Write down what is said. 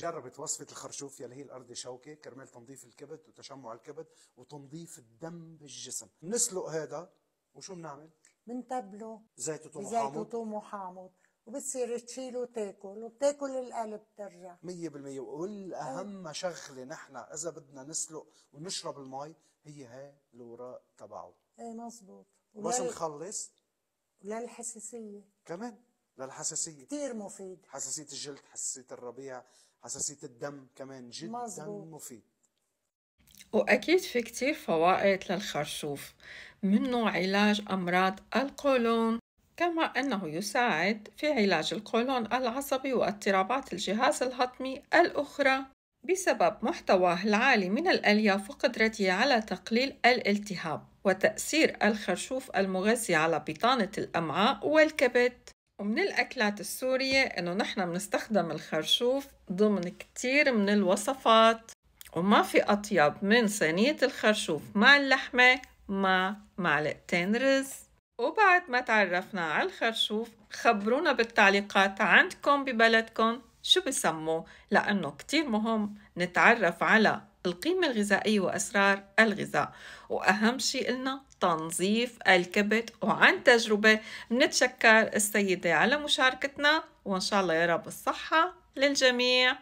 جربت وصفة الخرشوف يلي هي الأرض شوكة كرمال تنظيف الكبد وتشمع الكبد وتنظيف الدم بالجسم نسلق هذا وشو بنعمل؟ بنتبله زيت وثوم وحامض زيت وثوم وحامض وبتصير تشيل وتاكل وبتاكل القلب ترجع 100% والاهم شغله نحن اذا بدنا نسلق ونشرب المي هي هاي الوراق تبعه ايه مزبوط بس نخلص للحساسيه كمان للحساسيه كثير مفيد حساسيه الجلد حساسيه الربيع حساسيه الدم كمان جدا مزبوط. مفيد وأكيد في كتير فوائد للخرشوف منه علاج أمراض القولون كما أنه يساعد في علاج القولون العصبي واضطرابات الجهاز الهضمي الأخرى بسبب محتواه العالي من الألياف وقدرته على تقليل الالتهاب وتأثير الخرشوف المغذي على بطانة الأمعاء والكبد ومن الأكلات السورية إنه نحن بنستخدم الخرشوف ضمن كتير من الوصفات وما في أطيب من صينية الخرشوف مع اللحمة مع معلقتين رز وبعد ما تعرفنا على الخرشوف خبرونا بالتعليقات عندكم ببلدكم شو بسموه لأنه كتير مهم نتعرف على القيمة الغذائية وأسرار الغذاء وأهم شيء لنا تنظيف الكبد وعن تجربة بنتشكر السيدة على مشاركتنا وإن شاء الله يا رب الصحة للجميع